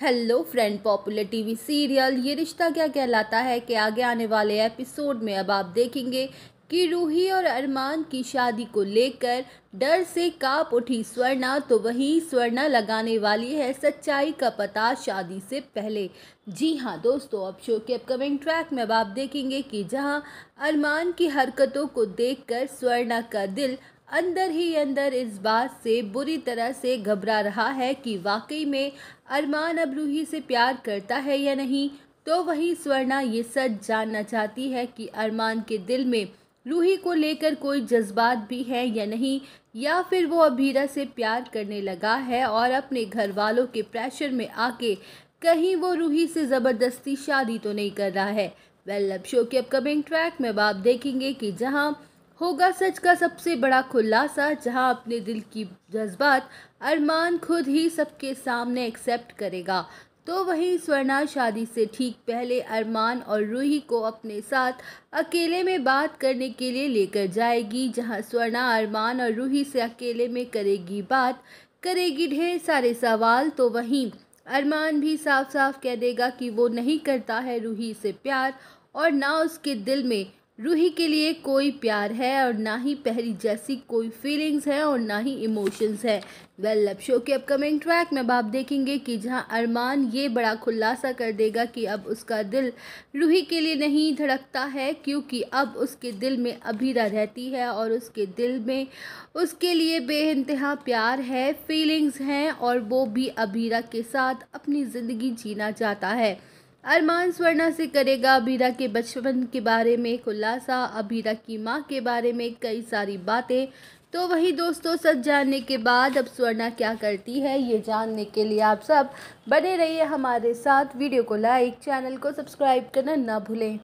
hello friend popular TV serial ये रिश्ता क्या कहलाता है कि आगे आने वाले एपिसोड में अब आप देखेंगे कि रूही और अरमान की शादी को लेकर डर से कांप उठी स्वर्णा तो वहीं स्वर्णा लगाने वाली है सच्चाई का पता शादी से पहले जी हाँ दोस्तों अब शो के अपकमिंग ट्रैक में अब आप देखेंगे कि जहाँ अरमान की हरकतों को देखकर स्वर्णा का दिल अंदर ही अंदर इस बात से बुरी तरह से घबरा रहा है कि वाकई में अरमान अब रूही से प्यार करता है या नहीं तो वही स्वर्णा ये सच जानना चाहती है कि अरमान के दिल में रूही को लेकर कोई जज्बात भी है या नहीं या फिर वो अभीरा से प्यार करने लगा है और अपने घर वालों के प्रेशर में आके कहीं वो रूही से ज़बरदस्ती शादी तो नहीं कर रहा है वेल लव शो के अपकमिंग ट्रैक में अब आप देखेंगे कि जहाँ होगा सच का सबसे बड़ा खुलासा जहां अपने दिल की जज्बात अरमान खुद ही सबके सामने एक्सेप्ट करेगा तो वहीं स्वर्णा शादी से ठीक पहले अरमान और रूही को अपने साथ अकेले में बात करने के लिए लेकर जाएगी जहां स्वर्णा अरमान और रूही से अकेले में करेगी बात करेगी ढेर सारे सवाल तो वहीं अरमान भी साफ साफ कह देगा कि वो नहीं करता है रूही से प्यार और ना उसके दिल में रूही के लिए कोई प्यार है और ना ही पहली जैसी कोई फीलिंग्स है और ना ही इमोशंस है वेल लव शो के अपकमिंग ट्रैक में अब आप देखेंगे कि जहां अरमान ये बड़ा खुलासा कर देगा कि अब उसका दिल रूही के लिए नहीं धड़कता है क्योंकि अब उसके दिल में अभीरा रहती है और उसके दिल में उसके लिए बेानतहा प्यार है फीलिंग्स हैं और वो भी अभीरा के साथ अपनी ज़िंदगी जीना चाहता है अरमान स्वर्णा से करेगा अबीरा के बचपन के बारे में खुलासा अबीरा की माँ के बारे में कई सारी बातें तो वही दोस्तों सच जानने के बाद अब स्वर्णा क्या करती है ये जानने के लिए आप सब बने रहिए हमारे साथ वीडियो को लाइक चैनल को सब्सक्राइब करना ना भूलें